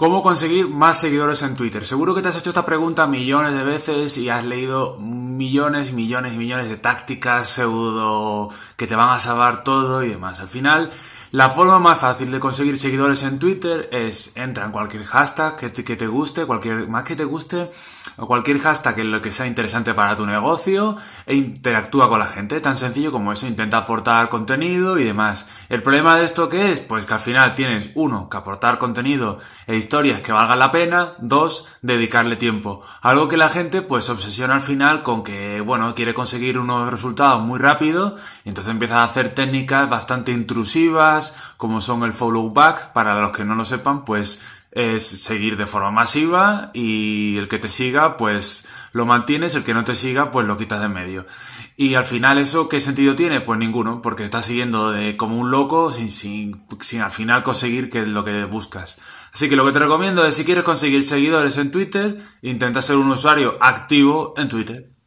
¿Cómo conseguir más seguidores en Twitter? Seguro que te has hecho esta pregunta millones de veces y has leído millones, millones y millones de tácticas pseudo que te van a salvar todo y demás. Al final, la forma más fácil de conseguir seguidores en Twitter es entra en cualquier hashtag que te, guste, cualquier más que te guste, o cualquier hashtag en lo que sea interesante para tu negocio e interactúa con la gente. Tan sencillo como eso, intenta aportar contenido y demás. ¿El problema de esto qué es? Pues que al final tienes, uno, que aportar contenido e historias que valgan la pena, dos, dedicarle tiempo. Algo que la gente pues obsesiona al final con que, bueno, quiere conseguir unos resultados muy rápido y entonces empieza a hacer técnicas bastante intrusivas como son el follow back, para los que no lo sepan, pues es seguir de forma masiva y el que te siga pues lo mantienes, el que no te siga pues lo quitas de medio. Y al final eso qué sentido tiene? Pues ninguno, porque estás siguiendo de como un loco sin, sin, sin al final conseguir que lo que buscas. Así que lo que te recomiendo es si quieres conseguir seguidores en Twitter, intenta ser un usuario activo en Twitter.